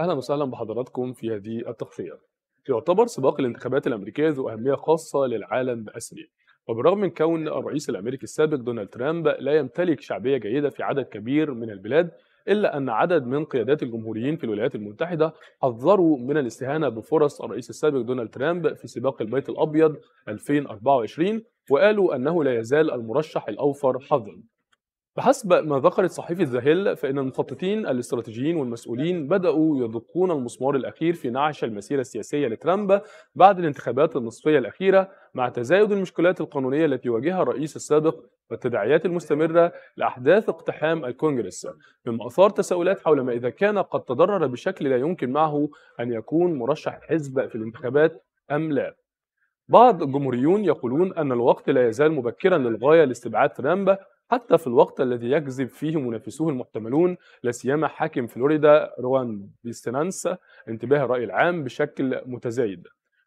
اهلا وسهلا بحضراتكم في هذه التغطيه. يعتبر سباق الانتخابات الامريكيه ذو اهميه خاصه للعالم باسره. وبالرغم من كون الرئيس الامريكي السابق دونالد ترامب لا يمتلك شعبيه جيده في عدد كبير من البلاد، الا ان عدد من قيادات الجمهوريين في الولايات المتحده حذروا من الاستهانه بفرص الرئيس السابق دونالد ترامب في سباق البيت الابيض 2024 وقالوا انه لا يزال المرشح الاوفر حظا بحسب ما ذكرت صحيفة ذاهل فإن المخططين الاستراتيجيين والمسؤولين بدأوا يدقون المسمار الأخير في نعش المسيرة السياسية لترامب بعد الانتخابات النصفية الأخيرة مع تزايد المشكلات القانونية التي واجهها الرئيس السابق والتداعيات المستمرة لأحداث اقتحام الكونجرس مما أثار تساؤلات حول ما إذا كان قد تضرر بشكل لا يمكن معه أن يكون مرشح حزب في الانتخابات أم لا بعض الجمهوريون يقولون أن الوقت لا يزال مبكرا للغاية لاستبعاد ترامب حتى في الوقت الذي يكذب فيه منافسوه المحتملون لا سيما حاكم فلوريدا روان بيستنانسا انتباه الرأي العام بشكل متزايد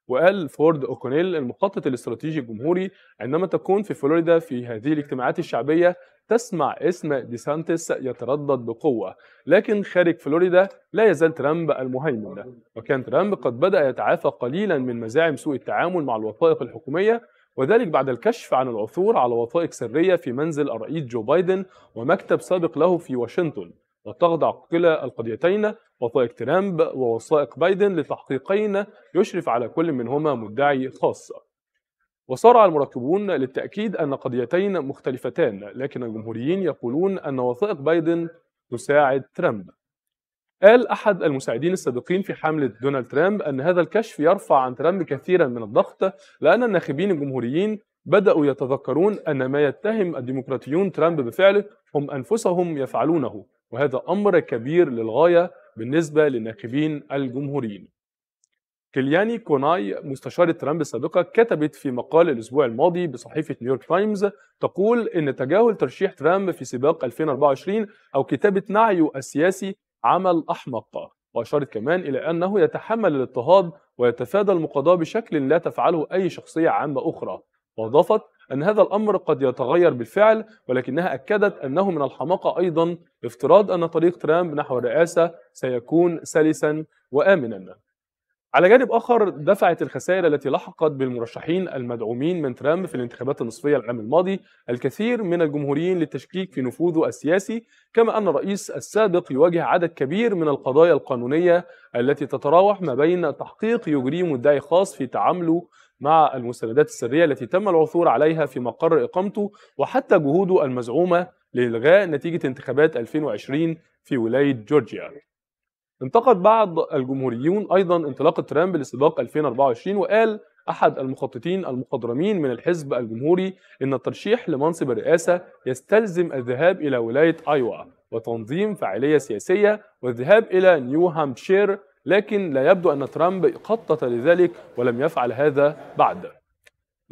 وقال فورد أوكونيل المخطط الاستراتيجي الجمهوري عندما تكون في فلوريدا في هذه الاجتماعات الشعبية تسمع اسم ديسانتس يتردد بقوة لكن خارج فلوريدا لا يزال ترامب المهيمن وكان ترامب قد بدأ يتعافى قليلا من مزاعم سوء التعامل مع الوثائق الحكومية وذلك بعد الكشف عن العثور على وثائق سرية في منزل الرئيس جو بايدن ومكتب سابق له في واشنطن وتخضع كلا القضيتين وثائق ترامب ووثائق بايدن لتحقيقين يشرف على كل منهما مدعي خاص وصارع المراقبون للتأكيد أن قضيتين مختلفتان لكن الجمهوريين يقولون أن وثائق بايدن تساعد ترامب قال أحد المساعدين السابقين في حملة دونالد ترامب أن هذا الكشف يرفع عن ترامب كثيرا من الضغط لأن الناخبين الجمهوريين بدأوا يتذكرون أن ما يتهم الديمقراطيون ترامب بفعله هم أنفسهم يفعلونه وهذا أمر كبير للغاية بالنسبة للناخبين الجمهوريين كلياني كوناي مستشارة ترامب السابقة كتبت في مقال الأسبوع الماضي بصحيفة نيويورك تايمز تقول إن تجاهل ترشيح ترامب في سباق 2024 أو كتابة نعيه السياسي عمل أحمق وأشارت كمان إلى أنه يتحمل الاضطهاد ويتفادى المقاضاة بشكل لا تفعله أي شخصية عامة أخرى وأضافت أن هذا الأمر قد يتغير بالفعل ولكنها أكدت أنه من الحماقة أيضا افتراض أن طريق ترامب نحو الرئاسة سيكون سلسا وآمنا على جانب آخر دفعت الخسائر التي لحقت بالمرشحين المدعومين من ترامب في الانتخابات النصفية العام الماضي الكثير من الجمهوريين للتشكيك في نفوذه السياسي كما أن الرئيس السابق يواجه عدد كبير من القضايا القانونية التي تتراوح ما بين تحقيق يجريه مدعي خاص في تعامله مع المستندات السرية التي تم العثور عليها في مقر إقامته وحتى جهوده المزعومة لإلغاء نتيجة انتخابات 2020 في ولاية جورجيا انتقد بعض الجمهوريون أيضا انطلاق ترامب لسباق 2024 وقال أحد المخططين المخضرمين من الحزب الجمهوري إن الترشيح لمنصب الرئاسة يستلزم الذهاب إلى ولاية أيوا وتنظيم فعالية سياسية والذهاب إلى نيو هامبشير لكن لا يبدو أن ترامب خطط لذلك ولم يفعل هذا بعد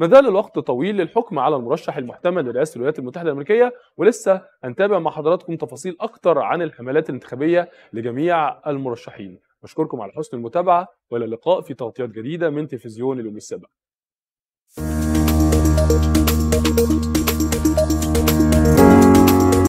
ما زال الوقت طويل للحكم على المرشح المحتمل لرئاسه الولايات المتحده الامريكيه ولسه هنتابع مع حضراتكم تفاصيل اكتر عن الحملات الانتخابيه لجميع المرشحين بشكركم على حسن المتابعه والى اللقاء في تغطيات جديده من تلفزيون اليوم السابع